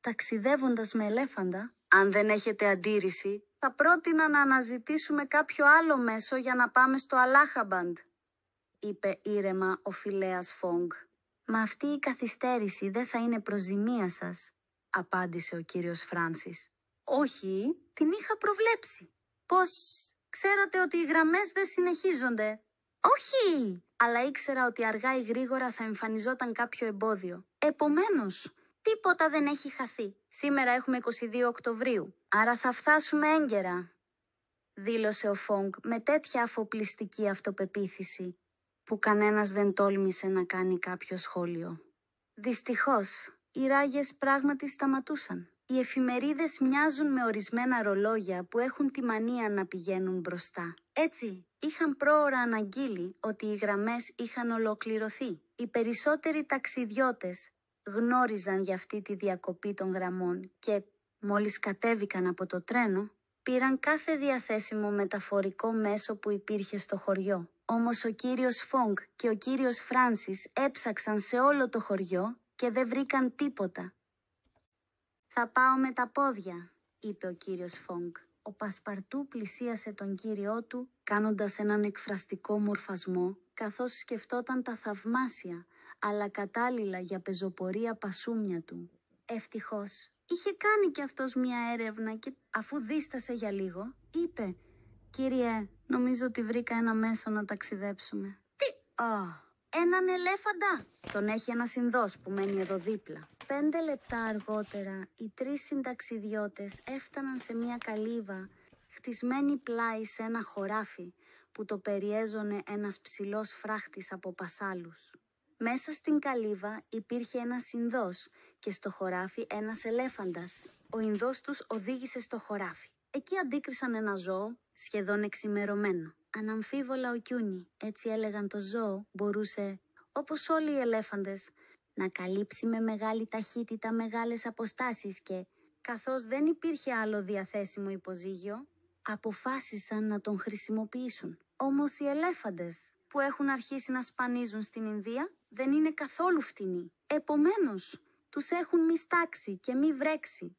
ταξιδεύοντας με ελέφαντα, αν δεν έχετε αντίρρηση, θα πρότεινα να αναζητήσουμε κάποιο άλλο μέσο για να πάμε στο Αλάχαμπαντ, είπε ήρεμα ο Φιλέας Φόγκ. «Μα αυτή η καθυστέρηση δεν θα είναι προζημία σας», απάντησε ο κύριος Φράνσις. «Όχι, την είχα προβλέψει. Πώς, ξέρατε ότι οι γραμμές δεν συνεχίζονται». «Όχι», αλλά ήξερα ότι αργά ή γρήγορα θα εμφανιζόταν κάποιο εμπόδιο. «Επομένως, τίποτα δεν έχει χαθεί. Σήμερα έχουμε 22 Οκτωβρίου, άρα θα φτάσουμε έγκαιρα, δήλωσε ο Φόγκ με τέτοια αφοπλιστική αυτοπεποίθηση που κανένας δεν τόλμησε να κάνει κάποιο σχόλιο. Δυστυχώς, οι ράγες πράγματι σταματούσαν. Οι εφημερίδες μοιάζουν με ορισμένα ρολόγια που έχουν τη μανία να πηγαίνουν μπροστά. Έτσι, είχαν πρόωρα αναγγείλει ότι οι γραμμές είχαν ολοκληρωθεί. Οι περισσότεροι ταξιδιώτες γνώριζαν για αυτή τη διακοπή των γραμμών και μόλις κατέβηκαν από το τρένο, πήραν κάθε διαθέσιμο μεταφορικό μέσο που υπήρχε στο χωριό. Όμως ο κύριος Φόγκ και ο κύριος Φράνσις έψαξαν σε όλο το χωριό και δεν βρήκαν τίποτα. «Θα πάω με τα πόδια», είπε ο κύριος Φόγκ. Ο Πασπαρτού πλησίασε τον κύριό του, κάνοντας έναν εκφραστικό μορφασμό, καθώς σκεφτόταν τα θαυμάσια, αλλά κατάλληλα για πεζοπορία πασούμια του. Ευτυχώς, είχε κάνει κι αυτός μια έρευνα και αφού δίστασε για λίγο, είπε «Κύριε, νομίζω ότι βρήκα ένα μέσο να ταξιδέψουμε». «Τι, α, έναν ελέφαντα!» Τον έχει ένα συνδός που μένει εδώ δίπλα. Πέντε λεπτά αργότερα, οι τρεις συνταξιδιώτες έφταναν σε μια καλύβα χτισμένη πλάι σε ένα χωράφι που το περιέζωνε ένας ψηλός φράχτης από πασάλους. Μέσα στην καλύβα υπήρχε ένας Ινδός και στο χωράφι ένας ελέφαντας. Ο Ινδός τους οδήγησε στο χωράφι. Εκεί αντίκρισαν ένα ζώο, σχεδόν εξημερωμένο. Αναμφίβολα ο Κιούνι, έτσι έλεγαν το ζώο, μπορούσε, όπως όλοι οι ελέφαντες, να καλύψει με μεγάλη ταχύτητα μεγάλες αποστάσεις και, καθώς δεν υπήρχε άλλο διαθέσιμο υποζύγιο, αποφάσισαν να τον χρησιμοποιήσουν. όμως οι ελέφαντες που έχουν αρχίσει να σπανίζουν στην Ινδία δεν είναι καθόλου φτηνή. Επομένως, τους έχουν μη στάξει και μη βρέξει.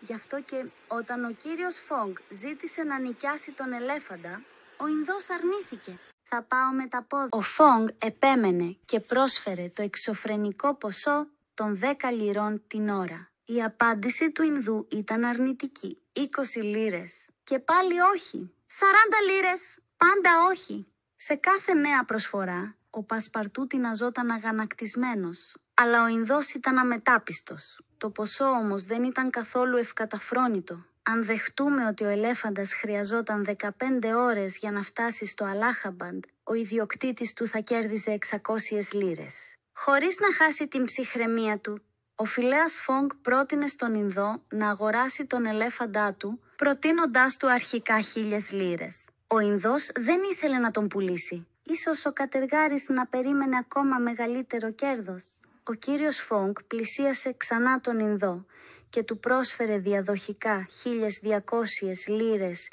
Γι' αυτό και όταν ο κύριος Φόγκ ζήτησε να νοικιάσει τον ελέφαντα, ο Ινδός αρνήθηκε. Θα πάω με τα πόδια. Ο Φόγκ επέμενε και πρόσφερε το εξωφρενικό ποσό των 10 λιρών την ώρα. Η απάντηση του Ινδού ήταν αρνητική. 20 λίρες. Και πάλι όχι. 40 λίρες. Πάντα όχι. Σε κάθε νέα προσφορά, ο Πασπαρτού αζόταν αγανακτισμένος, αλλά ο Ινδός ήταν αμετάπιστος. Το ποσό όμως δεν ήταν καθόλου ευκαταφρόνητο. Αν δεχτούμε ότι ο ελέφαντας χρειαζόταν 15 ώρες για να φτάσει στο Αλάχαμπαντ, ο ιδιοκτήτης του θα κέρδιζε 600 λίρες. Χωρίς να χάσει την ψυχραιμία του, ο Φιλέας Φόγκ πρότεινε στον Ινδό να αγοράσει τον ελέφαντά του, προτείνοντάς του αρχικά χίλιες λίρες. Ο Ινδός δεν ήθελε να τον πουλήσει. Ίσως ο Κατεργάρης να περίμενε ακόμα μεγαλύτερο κέρδος. Ο κύριος Φόγκ πλησίασε ξανά τον Ινδό και του πρόσφερε διαδοχικά 1200 λίρες,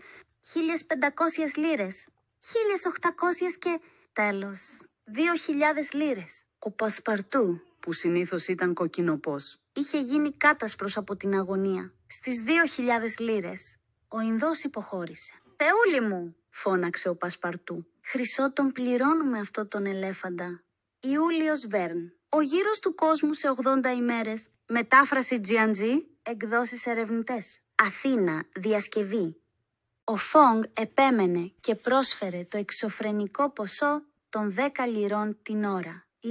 1500 λίρες, 1800 και τέλος, 2000 λίρες. Ο Πασπαρτού, που συνήθως ήταν κοκκινοπός, είχε γίνει κάτασπρος από την αγωνία. Στις 2000 λίρες, ο Ινδός υποχώρησε. «Θεούλη μου», φώναξε ο Πασπαρτού. Χρυσό τον πληρώνουμε αυτό τον ελέφαντα. Ιούλιος Βέρν. Ο γύρος του κόσμου σε 80 ημέρες. Μετάφραση G&G. Εκδόσεις ερευνητές. Αθήνα. Διασκευή. Ο Φόγγ επέμενε και πρόσφερε το εξωφρενικό ποσό των 10 λιρών την ώρα. Η